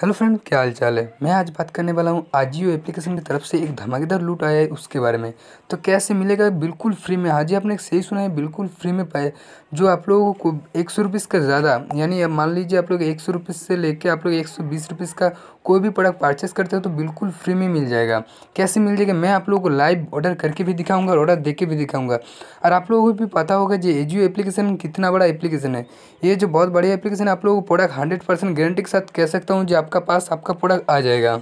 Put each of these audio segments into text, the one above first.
hello friend क्या हाल चाल है मैं आज बात करने वाला हूँ आजियो एप्लीकेशन की तरफ से एक धमाकेदार लूट आया है उसके बारे में तो कैसे मिलेगा बिल्कुल फ्री में आज ही आपने सही सुना है बिल्कुल फ्री में पाए जो आप लोगों को एक सौ रुपीज़ का ज़्यादा यानी मान लीजिए आप लोग एक सौ रुपीज़ से लेके आप लोग एक सौ बीस रुपीज़ का कोई भी प्रोडक्ट परचेस करते हो तो बिल्कुल फ्री में मिल जाएगा कैसे मिल जाएगा मैं आप लोगों को लाइव ऑर्डर करके भी दिखाऊंगा और ऑर्डर दे के भी दिखाऊंगा और आप लोगों को भी पता होगा जी एजियो एप्लीकेशन कितना बड़ा एप्लीकेशन है ये जो बहुत बढ़िया एप्लीकेशन आप लोगों को प्रोडक्ट हंड्रेड परसेंट गारंटी के साथ कह सकता हूँ जो आपका पास आपका प्रोडक्ट आ जाएगा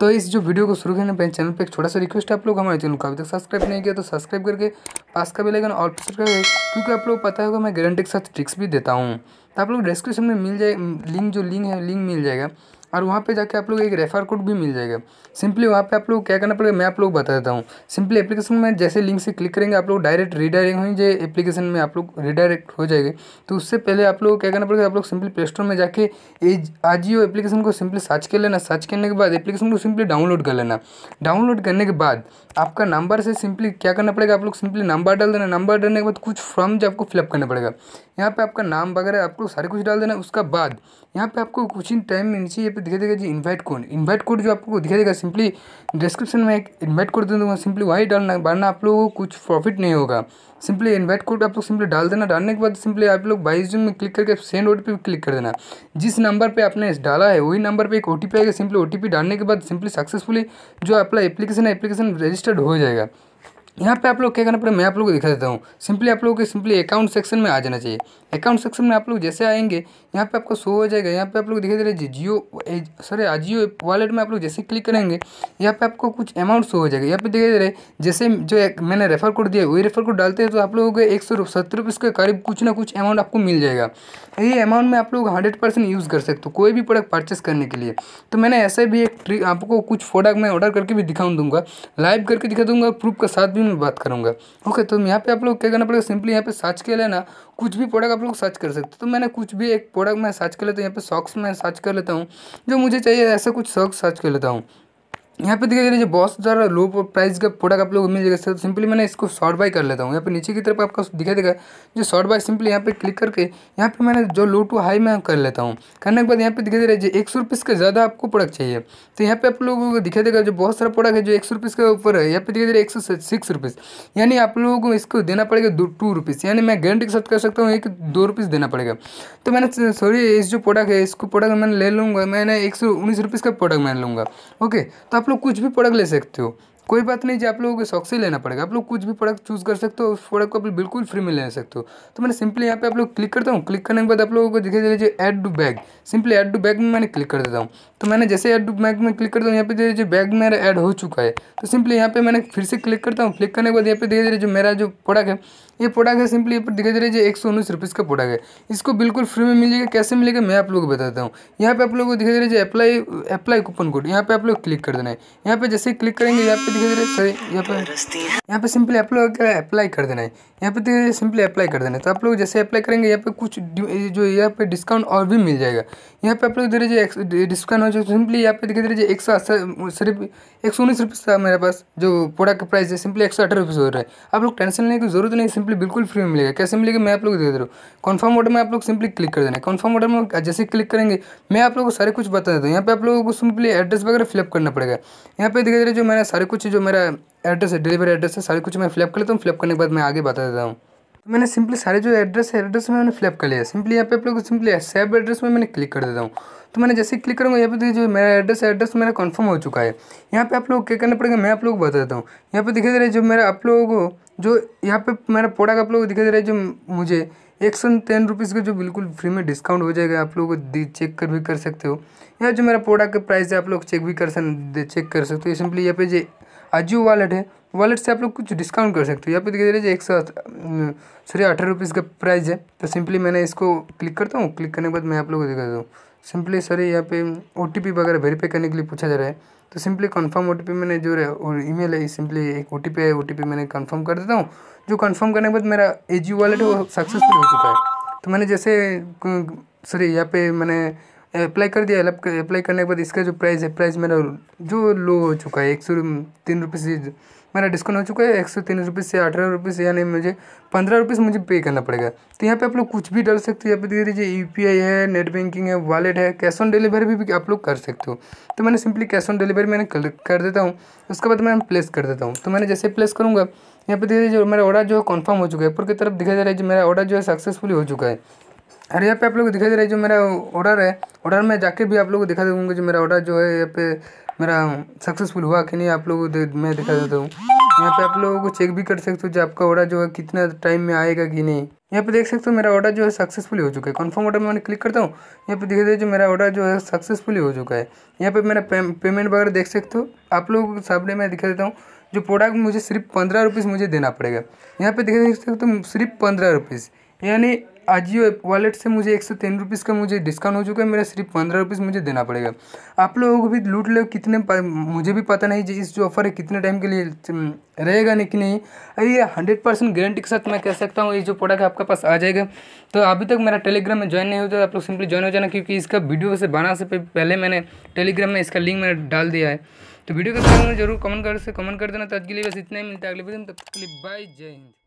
तो इस जो वीडियो को शुरू करने पहले चैनल पर एक छोटा सा रिक्वेस्ट है आप लोग हमारे चैनल को अभी तक सब्सक्राइब नहीं किया तो सब्सक्राइब करके पास का भी बेलाइकन और क्योंकि आप लोग पता होगा मैं गारंटी के साथ ट्रिक्स भी देता हूँ तो आप लोग डिस्क्रिप्शन में मिल जाए लिंक जो लिंक है लिंक मिल जाएगा और वहाँ पे जाके आप लोग एक रेफर कोड भी मिल जाएगा सिंपली वहाँ पे आप लोग क्या करना पड़ेगा मैं आप लोग बता देता हूँ सिंपली एप्लीकेशन में जैसे लिंक से क्लिक करेंगे आप लोग डायरेक्ट रीडायरेक्ट होंगे एप्लीकेशन में आप लोग रीडायरेक्ट हो जाएंगे तो उससे पहले आप लोग क्या करना पड़ेगा आप लोग सिंपली प्ले स्टोर में जाके आजियो एप्लीकेशन को सिंपली सर्च कर लेना सर्च करने के बाद एप्लीकेशन को सिंपली डाउनलोड कर लेना डाउनलोड करने के बाद आपका नंबर से सिंपली क्या करना पड़ेगा आप लोग सिंपली नंबर डाल देना नंबर डालने के बाद कुछ फॉर्म जो आपको फिलअप करना पड़ेगा यहाँ पर आपका नाम वगैरह आपको लोग सारे कुछ डाल देना उसका बाद यहाँ पे आपको कुछ ही टाइम में नीचे ये पे दिखा देगा जी इनवाइट कोड इनवाइट कोड जो आपको दिखा देगा सिंपली डिस्क्रिप्शन में एक इन्वाइट कोड दे दूंगा सिंपली वही डालना वरना आप लोगों को कुछ प्रॉफिट नहीं होगा सिंपली इन्वाइट कोड आप लोग सिंपली डाल देना डालने के बाद सिंपली आप लोग बाईस जून में क्लिक करके सेंड ओ टी क्लिक कर देना जिस नंबर पर आपने डाला है वही नंबर पर एक ओ आएगा सिंपली ओ डालने के बाद सिंपली सक्सेसफुली जो आपका एप्लीकेशन है एप्लीकेशन रजिस्टर्ड हो जाएगा यहाँ पे आप लोग क्या करना पड़ेगा मैं आप लोग को दिखा देता हूँ सिंपली आप लोगों के सिंपली अकाउंट सेक्शन में आ जाना चाहिए अकाउंट सेक्शन में आप लोग जैसे आएंगे यहाँ पे आपको शो हो जाएगा यहाँ पे आप लोग धीरे धीरे जियो सॉरी आजियो वॉलेट में आप लोग जैसे क्लिक करेंगे यहाँ पे आपको कुछ अमाउंट शो हो जाएगा यहाँ पे धीरे धीरे जैसे जो एक मैंने रेफर कोड दिया वही रेफर कोड डालते हैं तो आप लोगों को एक सौ सत्तर के करीब कुछ ना कुछ अमाउंट आपको मिल जाएगा ये अमाउंट में आप लोग हंड्रेड परसेंट यूज़ कर सकते हो कोई भी प्रोडक्ट परचेस करने के लिए तो मैंने ऐसे भी एक ट्रिक आपको कुछ प्रोडक्ट मैं ऑर्डर करके भी दिखाऊँ दूँगा लाइव करके दिखा दूँगा प्रूफ के साथ भी मैं बात करूँगा ओके तो यहाँ पे आप लोग क्या करना पड़ेगा सिंपली यहाँ पे सर्च कर लेना कुछ भी प्रोडक्ट आप लोग सर्च कर सकते हो तो मैंने कुछ भी एक प्रोडक्ट मैं सर्च कर लेता हूँ यहाँ पे सॉक्स मैं सर्च कर लेता हूँ जो मुझे चाहिए ऐसा कुछ सॉक्स सर्च कर लेता हूँ यहाँ पे देखिए जो बहुत सारा लो प्राइस का प्रोडक्ट आप लोग मिल जाएगा सर सिंपली मैंने इसको शॉर्ट बाय कर लेता हूँ यहाँ पे नीचे की तरफ आपका दिखाई देगा जो शॉर्ट बाय सिंपली यहाँ पे क्लिक करके यहाँ पे मैंने जो लो टू हाई में कर लेता हूँ करने के बाद यहाँ पे दिखाई दे रहा है जो एक सौ का ज़्यादा आपको प्रोडक्ट चाहिए तो यहाँ पे आप लोगों को दिखाई देगा जो बहुत सारा प्रोडक्ट है जो एक सौ रुपीज़ ऊपर है यहाँ पे दिखाई दे रहा है एक सौ सिक्स यानी आप लोगों को इसको देना पड़ेगा दो टू रुपीज़ यानी मैं गारंटी के साथ कर सकता हूँ एक दो रुपीज़ देना पड़ेगा तो मैंने सॉरी इस जो प्रोडक्ट है इसको प्रोडक्ट मैंने ले लूँगा मैंने एक सौ उन्नीस का प्रोडक्ट मैं लूँगा ओके तो आप लोग कुछ भी प्रोडक्ट ले सकते हो कोई बात नहीं जी आप लोगों को शौक से लेना पड़ेगा आप लोग कुछ भी प्रोडक्ट चूज़ कर सकते हो उस प्रोडक्ट को आप बिल्कुल फ्री में ले सकते हो तो मैंने सिंपली यहाँ पे आप लोग क्लिक करता हूँ क्लिक करने के बाद आप लोगों को दिखे रहे add to bag simply add to bag में मैंने क्लिक कर देता हूँ तो मैंने जैसे एड टू बैग में क्लिक करता हूँ यहाँ पे देखिए बैग मेरा एड हो चुका है तो सिंपली यहाँ पे मैंने फिर से क्लिक करता हूँ क्लिक करने के बाद यहाँ पे दे रहे जो मेरा जो प्रोडक्ट है ये प्रोडक्ट है सिंपली यहाँ पर दिखा दे एक सौ उन्नीस रुपीज़ का प्रोडक्ट है इसको बिल्कुल फ्री में मिलेगा कैसे मिलेगा मैं आप लोगों को बताता हूँ यहाँ पे आप लोगों को दिखा दे अप्लाई अप्लाई कूपन कोड यहाँ पे आप लोग क्लिक कर देना है यहाँ पे जैसे क्लिक करेंगे यहाँ पे पे दिखाई दे रहा है सॉरी यहाँ पे यहाँ पे सिंपली आप लोग अप्लाई कर देना है यहाँ पे सिंपली अप्लाई कर देना है तो आप लोग जैसे अप्लाई करेंगे यहाँ पे कुछ जो यहाँ पे डिस्काउंट और भी मिल जाएगा यहाँ पे आप लोग दे रहे डिस्काउंट हो जाए सिंपली तो यहाँ पे दिखाई दे है एक सौ सिर्फ एक सौ उन्नीस था मेरे पास जो प्रोडक्ट का प्राइस है सिंपली एक सौ अठारह रुपये हो रहा है आप लोग टेंशन लेने की जरूरत नहीं सिंपली बिल्कुल फ्री में मिलेगा कैसे मिलेगा मैं आप लोग दे दे रहा हूँ कन्फर्म ऑर्डर में आप लोग सिंपली क्लिक कर देना है कन्फर्म ऑर्डर में जैसे क्लिक करेंगे मैं आप लोगों को सारे कुछ बता देता हूँ यहाँ पे आप लोगों को सिंपली एड्रेस वगैरह फिलअप करना पड़ेगा यहाँ पे दिखाई दे रहा है जो मैंने सारे कुछ कुछ जो मेरा एड्रेस है डिलीवरी एड्रेस है सारे कुछ मैं फ्लैप कर लेता हूँ फ्लैप करने के बाद मैं आगे बता देता हूँ तो मैंने सिंपली सारे जो एड्रेस है एड्रेस में मैंने फ्लैप कर लिया सिंपली यहाँ पे आप लोग सिंपली सेव एड्रेस में मैंने क्लिक कर देता हूँ तो मैंने जैसे क्लिक करूँगा यहाँ पे देखिए जो मेरा एड्रेस है एड्रेस मेरा कन्फर्म हो चुका है यहाँ पे आप लोग क्या करना पड़ेगा मैं आप लोग बता देता हूँ यहाँ पे दिखाई दे रहा है जो मेरा आप लोगों को जो यहाँ पे मेरा प्रोडक्ट आप लोग दिखाई दे रहा है जो मुझे एक सौ टेन रुपीज़ का जो बिल्कुल फ्री में डिस्काउंट हो जाएगा आप लोग चेक कर भी कर सकते हो या जो मेरा प्रोडक्ट का प्राइस है आप लोग चेक भी कर सक चेक कर सकते हो सिंपली यहाँ पे जो आजियो वॉलेट है वॉलेट से आप लोग कुछ डिस्काउंट कर सकते हो यहाँ पे देखिए एक सौ सॉरी अठारह रुपीज़ का प्राइस है तो सिंपली मैंने इसको क्लिक करता हूँ क्लिक करने के बाद मैं आप लोगों को दिखा देता हूँ सिंपली सॉरी यहाँ पे ओ वगैरह वेरीफाई करने के लिए पूछा जा रहा है तो सिंपली कंफर्म ओ मैंने जो है और ईमेल है सिंपली एक ओ है ओ मैंने कंफर्म कर देता हूँ जो कंफर्म करने के बाद मेरा ए वॉलेट है वो सक्सेसफुल हो चुका है तो मैंने जैसे सॉरी यहाँ पे मैंने अप्लाई कर दिया अप्लाई करने के बाद इसका जो प्राइस है प्राइस मेरा जो लो हो चुका है एक सौ तीन रुपये से मेरा डिस्काउंट हो चुका है एक सौ तीन रुपये से अठारह रुपये से यानी मुझे पंद्रह रुपये से मुझे पे करना पड़ेगा तो यहाँ पे आप लोग कुछ भी डाल सकते हो यहाँ पे देख लीजिए यू पी आई है नेट बैंकिंग है वॉलेट है कैश ऑन डिलीवरी भी, भी आप लोग कर सकते हो तो मैंने सिंपली कैश ऑन डिलीवरी मैंने कर देता हूँ उसके बाद मैं प्लेस कर देता हूँ तो मैंने जैसे प्लेस करूँगा यहाँ पे देख लीजिए मेरा ऑर्डर जो है कन्फर्म हो चुका है ऊपर की तरफ दिखाई जा रहा है कि मेरा ऑर्डर जो है सक्सेसफुली हो चुका है अरे यहाँ पे आप लोग को दिखाई दे रहा है जो मेरा ऑर्डर है ऑर्डर में जाके भी आप लोग को दिखा देगा जो मेरा ऑर्डर जो है यहाँ पे मेरा सक्सेसफुल हुआ कि नहीं आप लोग को मैं दिखा देता हूँ यहाँ पे आप लोगों को चेक भी कर सकते हो जो आपका ऑर्डर जो है कितना टाइम में आएगा कि नहीं यहाँ पे देख सकते हो मेरा ऑर्डर जो है सक्सेसफुल हो चुका है कंफर्म ऑर्डर में मैंने क्लिक करता हूँ यहाँ पे दिखाई दे जो मेरा ऑर्डर जो है सक्सेसफुल हो चुका है यहाँ पे मेरा पेमेंट वगैरह देख सकते हो आप लोगों के सामने मैं दिखा देता हूँ जो प्रोडक्ट मुझे सिर्फ पंद्रह रुपीज़ मुझे देना पड़ेगा यहाँ पे दिखा देख सकते हो सिर्फ पंद्रह रुपीज़ यानी आजियो ऐप वॉलेट से मुझे एक सौ तीन रुपीज़ का मुझे डिस्काउंट हो चुका है मेरा सिर्फ पंद्रह रुपीज़ मुझे देना पड़ेगा आप लोगों को भी लूट लो कितने मुझे भी पता नहीं इस जो ऑफ़र है कितने टाइम के लिए रहेगा नहीं कि नहीं अरे ये हंड्रेड परसेंट गारंटी के साथ मैं कह सकता हूँ ये जो प्रोडक्ट आपके पास आ जाएगा तो अभी तक मेरा टेलीग्राम में ज्वाइन नहीं होता आप लोग सिंपली ज्वाइन हो जाना क्योंकि इसका वीडियो वैसे बना से पहले मैंने टेलीग्राम में इसका लिंक मैंने डाल दिया है तो वीडियो के बारे में जरूर कमेंट कर से कमेंट कर देना तो आज के लिए बस इतना ही मिलता है अगले वीडियो तब तक के लिए बाय जय हिंद